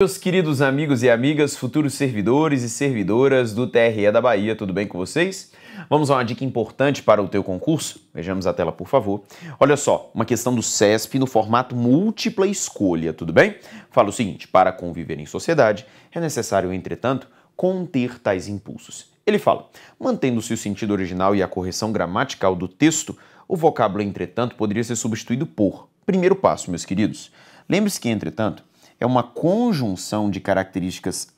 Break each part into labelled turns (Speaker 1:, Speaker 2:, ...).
Speaker 1: Meus queridos amigos e amigas, futuros servidores e servidoras do TRE da Bahia, tudo bem com vocês? Vamos a uma dica importante para o teu concurso? Vejamos a tela, por favor. Olha só, uma questão do CESP no formato múltipla escolha, tudo bem? Fala o seguinte, para conviver em sociedade, é necessário, entretanto, conter tais impulsos. Ele fala, mantendo-se o sentido original e a correção gramatical do texto, o vocábulo entretanto poderia ser substituído por. Primeiro passo, meus queridos. Lembre-se que, entretanto, é uma conjunção de características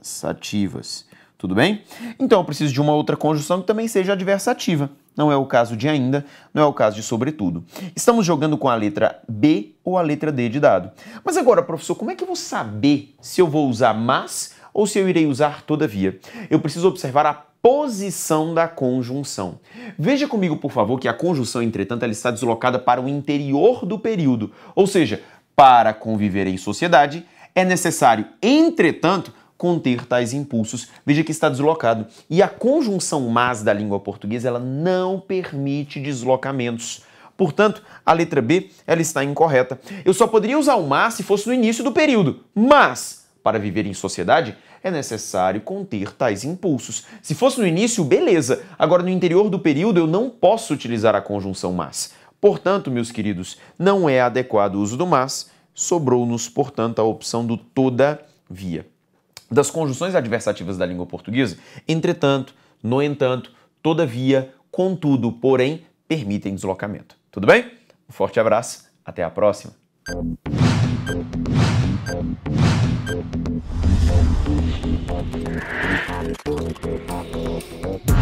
Speaker 1: adversativas. Tudo bem? Então eu preciso de uma outra conjunção que também seja adversativa. Não é o caso de ainda, não é o caso de sobretudo. Estamos jogando com a letra B ou a letra D de dado. Mas agora, professor, como é que eu vou saber se eu vou usar mas ou se eu irei usar todavia. Eu preciso observar a posição da conjunção. Veja comigo, por favor, que a conjunção, entretanto, ela está deslocada para o interior do período, ou seja, para conviver em sociedade, é necessário, entretanto, conter tais impulsos. Veja que está deslocado. E a conjunção mas da língua portuguesa, ela não permite deslocamentos. Portanto, a letra B, ela está incorreta. Eu só poderia usar o mas se fosse no início do período, mas para viver em sociedade, é necessário conter tais impulsos. Se fosse no início, beleza, agora no interior do período eu não posso utilizar a conjunção mas. Portanto, meus queridos, não é adequado o uso do mas, sobrou-nos, portanto, a opção do todavia. Das conjunções adversativas da língua portuguesa, entretanto, no entanto, todavia, contudo, porém, permitem deslocamento. Tudo bem? Um forte abraço, até a próxima! Thank you.